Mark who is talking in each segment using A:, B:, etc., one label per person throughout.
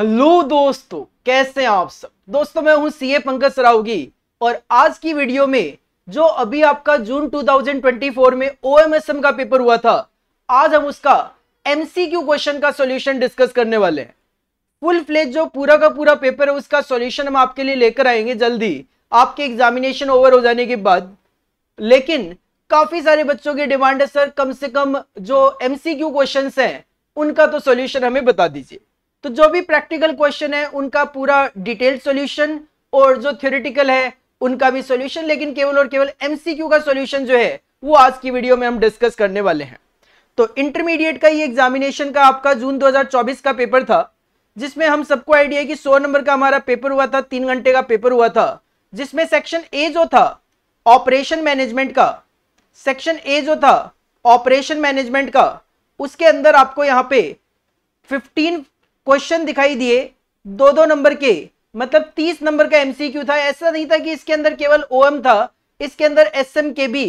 A: hello दोस्तों कैसे हैं आप सब दोस्तों मैं हूं सीए पंकज सराउगी और आज की वीडियो में जो अभी आपका जून 2024 में ओएमएसएम का पेपर हुआ था आज हम उसका एमसीक्यू क्वेश्चन का सॉल्यूशन डिस्कस करने वाले हैं फुल फ्लेज जो पूरा का पूरा पेपर है उसका सॉल्यूशन हम आपके लिए लेकर आएंगे जल्दी आपके एग्जामिनेशन ओवर हो जाने के बाद लेकिन काफी सारे बच्चों की डिमांड है सर कम से कम जो एमसीक्यू क्वेश्चंस हैं उनका तो सॉल्यूशन हमें बता दीजिए तो जो भी प्रैक्टिकल क्वेश्चन है उनका पूरा डिटेल्ड सॉल्यूशन और जो थ्योरिटिकल है उनका भी सॉल्यूशन लेकिन केवल और केवल एमसीक्यू का सॉल्यूशन जो है वो आज की वीडियो में हम डिस्कस करने वाले हैं तो इंटरमीडिएट का ये एग्जामिनेशन का आपका जून 2024 का पेपर था जिसमें हम सबको आइडिया है कि 100 नंबर का हमारा पेपर हुआ था तीन घंटे का पेपर हुआ था जिसमें सेक्शन ए जो था ऑपरेशन मैनेजमेंट का सेक्शन ए जो था ऑपरेशन मैनेजमेंट का उसके अंदर आपको यहां पे 15 क्वेश्चन दिखाई दिए दो दो नंबर के मतलब तीस नंबर का एमसीक्यू था ऐसा नहीं था कि इसके अंदर केवल एम था इसके अंदर एम के भी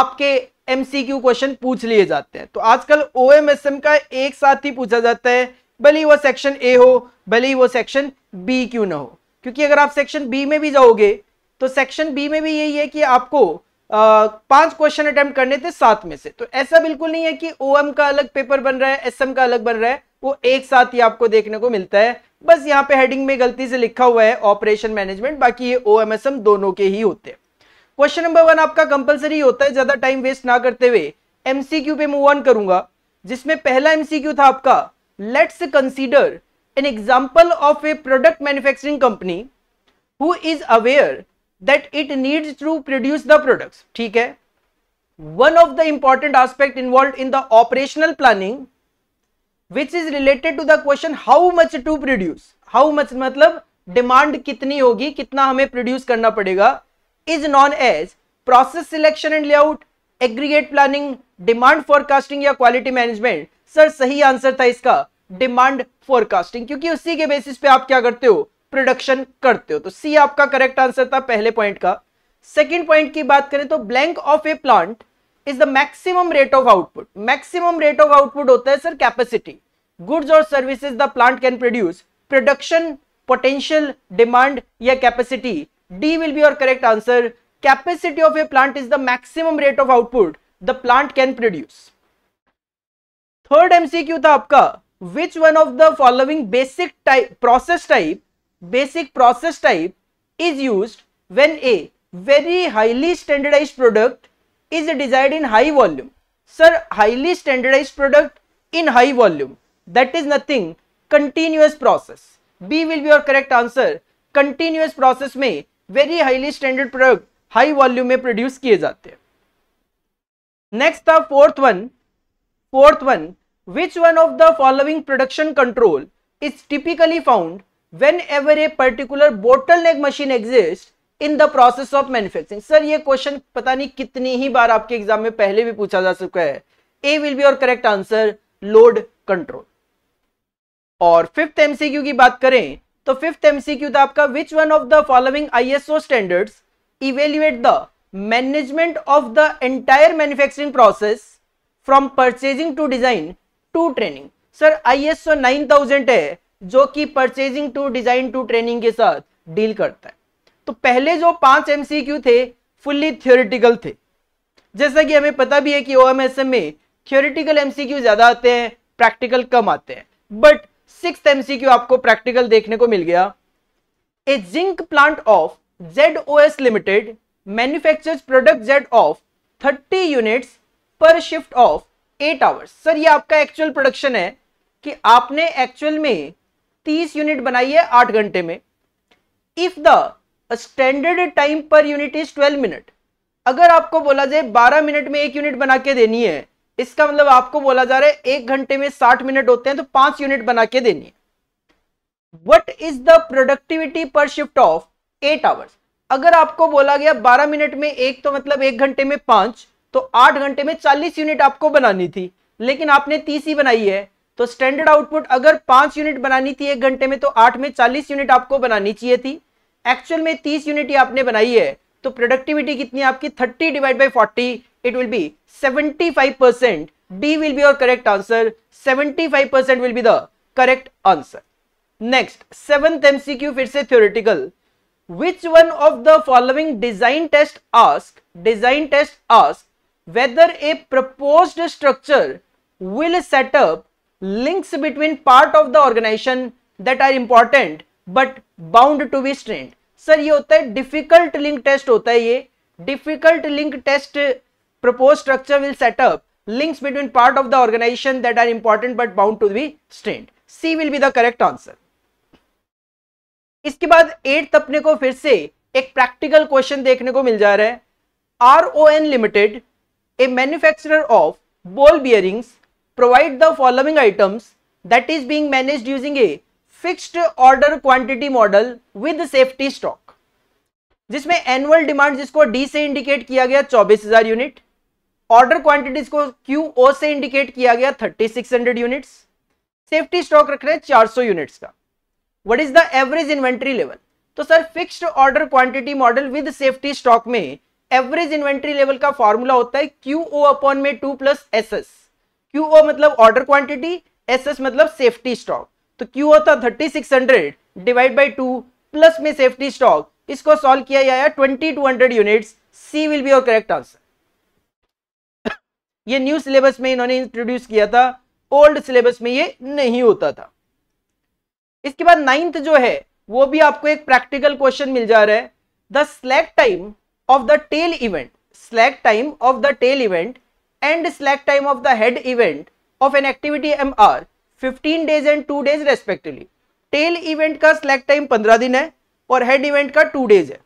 A: आपके एमसीक्यू क्वेश्चन पूछ लिए जाते हैं तो आजकल एस एम का एक साथ ही पूछा जाता है भले वो सेक्शन ए हो भले वो सेक्शन बी क्यों ना हो क्योंकि अगर आप सेक्शन बी में भी जाओगे तो सेक्शन बी में भी यही है कि आपको पांच क्वेश्चन अटेम्प्ट करने थे सात में से तो ऐसा बिल्कुल नहीं है कि एम का अलग पेपर बन रहा है एम का अलग बन रहा है वो एक साथ ही आपको देखने को मिलता है बस यहाँ पे हेडिंग में गलती से लिखा हुआ है ऑपरेशन मैनेजमेंट बाकी ये ओ दोनों के ही होते हैं क्वेश्चन नंबर वन आपका कंपलसरी होता है ज्यादा टाइम वेस्ट ना करते हुए एमसीक्यू पे मूव ऑन करूंगा जिसमें पहला एमसीक्यू था आपका let's consider an example of a product manufacturing company who is aware that it needs to produce the products ठीक है one of the important aspect involve in the operational planning which is related to the question how much to produce how much मतलब demand कितनी होगी कितना हमें produce करना पड़ेगा is known as process selection and layout aggregate planning demand forecasting या quality management sir सही answer था इसका डिमांड फॉरकास्टिंग क्योंकि उसी के बेसिस पे आप क्या करते हो प्रोडक्शन करते हो तो सी आपका करेक्ट आंसर था पहले पॉइंट का सेकेंड पॉइंट की बात करें तो blank of a plant is the maximum rate of output maximum rate of output होता है सर कैपेसिटी गुड्स और services the plant can produce production potential demand या capacity D will be your correct answer capacity of a plant is the maximum rate of output the plant can produce third MCQ था आपका which one of the following basic type process type basic process type is used when a very highly standardized product is desired in high volume sir highly standardized product in high volume that is nothing continuous process b will be your correct answer continuous process में very highly standard product high volume में produce किए जाते हैं next था fourth one fourth one which one of the following production control is typically found whenever a particular bottleneck machine exists in the process of manufacturing sir ये question पता नहीं कितनी ही बार आपके एग्जाम में पहले भी पूछा जा चुका है A will be our correct answer load control और फिफ्थ एमसीक्यू की बात करें तो फिफ्थ एमसीक्यू था आपका which one of the following ISO standards evaluate the management of the entire manufacturing process from purchasing to design to training sir ISO 9000 है जो कि purchasing to design to training के साथ डील करता है तो पहले जो पांच एमसीक्यू थे फुल्ली थियोरिटिकल थे जैसा कि हमें पता भी है कि ओ में थियोरिटिकल एमसीक्यू ज्यादा आते हैं प्रैक्टिकल कम आते हैं बट सिक्स एमसीक्यू आपको प्रैक्टिकल देखने को मिल गया A zinc plant of Z O S limited manufacture product Z of thirty units per shift of eight hours sir ये आपका एक्चुअल प्रोडक्शन है कि आपने एक्चुअल में तीस यूनिट बनाई है आठ घंटे में if the standard time per unit is twelve minute अगर आपको बोला जाए बारह मिनट में एक यूनिट बना के देनी है इसका मतलब आपको बोला जा रहा है एक घंटे में साठ मिनट होते हैं तो पांच यूनिट बना के देनी है what is the productivity per shift of eight hours अगर आपको बोला गया बारह मिनट में एक तो मतलब एक घंटे में पांच तो आठ घंटे में चालीस यूनिट आपको बनानी थी लेकिन आपने तीस ही बनाई है तो स्टैंडर्ड आउटपुट अगर पांच यूनिट बनानी थी एक घंटे में तो आठ में चालीस यूनिट आपको बनानी चाहिए थी एक्चुअल में तीस यूनिट आपने बनाई है तो प्रोडक्टिविटी कितनी आपकी thirty divide by 40 it will be 75 five percent D will be your correct answer 75 five percent will be the correct answer next seventh MCQ फिर से theoretical which one of the following design test ask design test ask whether a propose structure will set up links between part of the organization that are important but bound to be strained sir ये होता है difficult link test होता है ये difficult link test propose structure will set up links between part of the organization that are important but bound to be strained C will be the correct answer इसके बाद eight अपने को फिर से एक प्रैक्टिकल क्वेश्चन देखने को मिल जा रहा है R O N limited a manufacture of ball bearings provide the following items that is being managed using a fixed order quantity model with safety stock जिसमें एनुअल डिमांड जिसको डी से indicate किया गया 24,000 यूनिट ऑर्डर क्वांटिटीज को Q O से indicate किया गया 3600 units safety stock रख रहे हैं 400 यूनिट्स का what is the average inventory level तो sir fixed order quantity model with safety stock में एवरेज इन्वेंट्री लेवल का फॉर्मूला होता है क्यू ओ अपॉन में two plus S S Q O मतलब ऑर्डर क्वांटिटी एस एस मतलब safety stock तो Q होता thirty six hundred divide by two plus में सेफ्टी स्टॉक इसको सॉल्व किया जाएगा twenty two hundred unit C will be your correct answer ये new syllabus में इन्होंने इंट्रोड्यूस किया था ओल्ड सिलेबस में ये नहीं होता था इसके बाद नाइन्थ जो है वो भी आपको एक प्रैक्टिकल क्वेश्चन मिल जा रहा है the slack time of the tail event slack time of the tail event and slack time of the head event of an activity M are 15 days and two days respectively tail event का slack time 15 दिन है और head event का two days है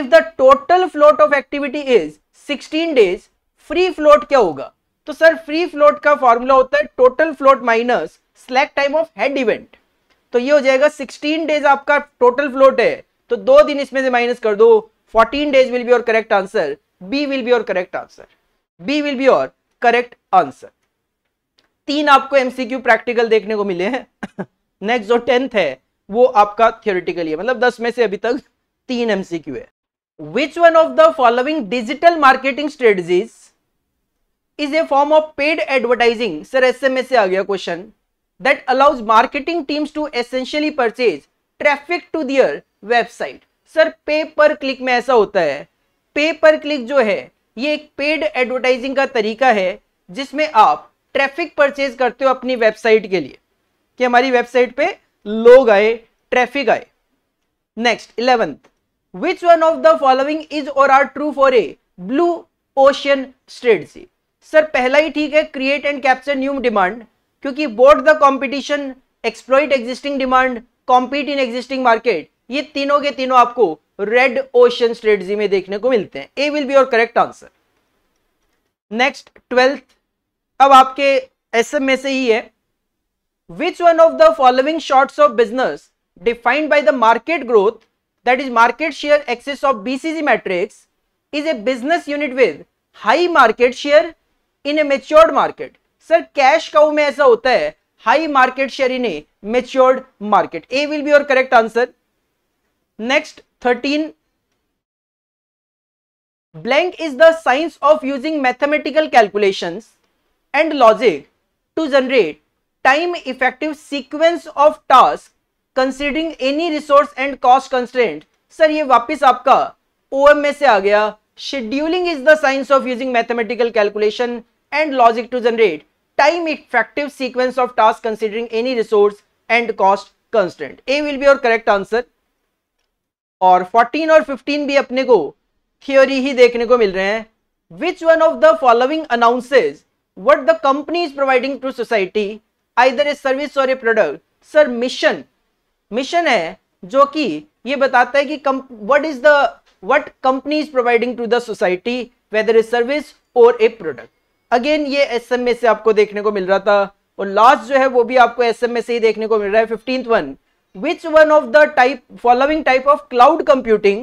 A: if the total float of activity is 16 days free float क्या होगा तो sir free float का फॉर्मूला होता है total float minus slack time of head event तो ये हो जाएगा 16 डेज आपका टोटल फ्लोट है तो दो दिन इसमें से माइनस कर दो 14 days will be our correct answer B will be our correct answer B will be our correct answer तीन आपको एमसीक्यू प्रैक्टिकल देखने को मिले हैं नेक्स्ट जो टेंथ है वो आपका थियोरिटिकली है मतलब दस में से अभी तक तीन एमसीक्यू है which one of the following digital marketing strategies is a form of paid advertising sir S में से आ गया question that allows marketing teams to essentially purchase traffic to their website sir pay per click में ऐसा होता है पे per click जो है ये एक पेड एडवर्टाइजिंग का तरीका है जिसमें आप ट्रैफिक परचेज करते हो अपनी वेबसाइट के लिए कि हमारी वेबसाइट पे लोग आए ट्रैफिक आए next eleventh which one of the following is or are true for a blue ocean strategy sir पहला ही ठीक है create and capture new demand क्योंकि board the competition exploit existing demand compete in existing market ये तीनों के तीनों आपको रेड ओशन स्ट्रेटजी में देखने को मिलते हैं A will be your correct answer next twelfth अब आपके एस में से ही है which one of the following sorts of business defined by the market growth that is market share axes of BCG matrix is a business unit with high market share in a matured market sir cash cow में ऐसा होता है high market share in a matured market A will be your correct answer next thirteen blank is the science of using mathematical calculations and logic to generate time effective sequence of task considering any resource and cost constant sir ये वापिस आपका O M A से आ गया scheduling is the science of using mathematical calculation and logic to generate time effective sequence of task considering any resource and cost constant A will be our correct answer और fourteen और fifteen भी अपने को theory ही देखने को मिल रहे हैं which one of the following announces what the company is providing to society either a service or a product sir mission mission है जो कि ये बताता है कि what is the what company is providing to the society whether a service or a product again ये S में से आपको देखने को मिल रहा था और लास्ट जो है वो भी आपको एस में से ही देखने को मिल रहा है fifteenth one which one of the type following type of cloud computing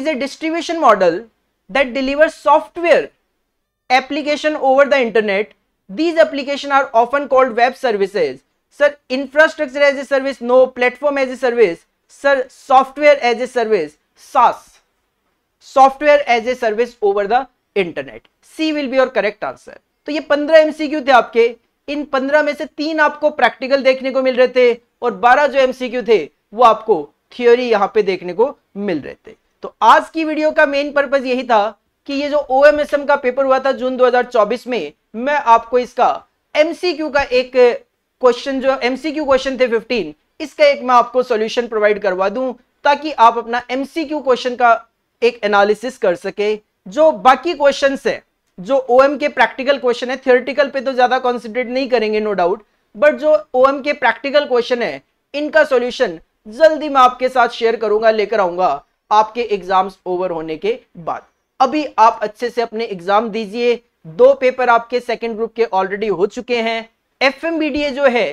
A: is a distribution model that delivers software application over the internet these application are often called web services sir infrastructure as a service no platform as a service sir software as a service SaaS software as a service over the internet C will be your correct answer तो ये पंद्रह MCQ थे आपके इन पंद्रह में से तीन आपको प्रैक्टिकल देखने को मिल रहे थे और बारह जो एमसीक्यू थे वो आपको थियोरी यहां पे देखने को मिल रहे थे तो आज की वीडियो का मेन पर्पज यही था कि ये जो ओ का पेपर हुआ था जून 2024 में मैं आपको इसका एमसीक्यू का एक क्वेश्चन जो एमसीक्यू क्वेश्चन थे 15 इसका एक मैं आपको सॉल्यूशन प्रोवाइड करवा दूं ताकि आप अपना एमसीक्यू क्वेश्चन का एक एनालिसिस कर सके जो बाकी क्वेश्चन है जो ओ के प्रैक्टिकल क्वेश्चन है थियोरटिकल पे तो ज्यादा कॉन्सेंट्रेट नहीं करेंगे नो डाउट बट जो ओ के प्रैक्टिकल क्वेश्चन है इनका सोल्यूशन जल्दी मैं आपके साथ शेयर करूंगा लेकर आऊंगा आपके एग्जाम्स ओवर होने के बाद अभी आप अच्छे से अपने एग्जाम दीजिए दो पेपर आपके सेकेंड ग्रुप के ऑलरेडी हो चुके हैं एफ जो है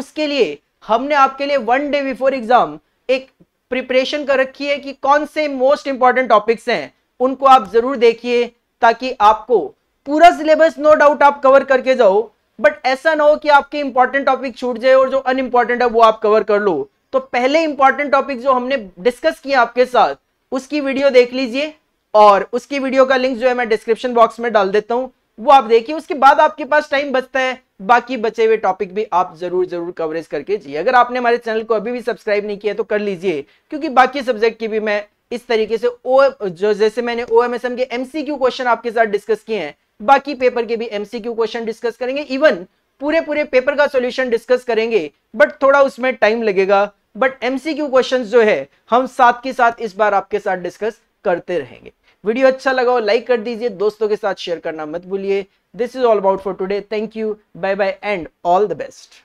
A: उसके लिए हमने आपके लिए वन डे बिफोर एग्जाम एक प्रिपरेशन कर रखी है कि कौन से मोस्ट इंपॉर्टेंट टॉपिक्स हैं उनको आप जरूर देखिए ताकि आपको पूरा सिलेबस नो डाउट आप कवर करके जाओ बट ऐसा ना हो कि आपके इंपॉर्टेंट टॉपिक छूट जाए और जो अन है वो आप कवर कर लो तो पहले इंपॉर्टेंट टॉपिक जो हमने डिस्कस किया आपके साथ उसकी वीडियो देख लीजिए और उसकी वीडियो का लिंक जो है मैं डिस्क्रिप्शन बॉक्स में डाल देता हूँ वो आप देखिए उसके बाद आपके पास टाइम बचता है बाकी बचे हुए टॉपिक भी आप जरूर जरूर कवरेज करके जी अगर आपने हमारे चैनल को अभी भी सब्सक्राइब नहीं किया तो कर लीजिए क्योंकि बाकी सब्जेक्ट की भी मैं इस तरीके से ओ जो जैसे मैंने ओ एम एस एम के एमसीक्यू क्वेश्चन आपके साथ डिस्कस किए हैं बाकी पेपर के भी एमसीक्यू क्वेश्चन डिस्कस करेंगे इवन पूरे पूरे पेपर का सोल्यूशन डिस्कस करेंगे बट थोड़ा उसमें टाइम लगेगा बट एमसीक्यू क्वेश्चन जो है हम साथ के साथ इस बार आपके साथ डिस्कस करते रहेंगे वीडियो अच्छा लगा हो लाइक कर दीजिए दोस्तों के साथ शेयर करना मत भूलिए this is all about for today thank you bye bye and all the best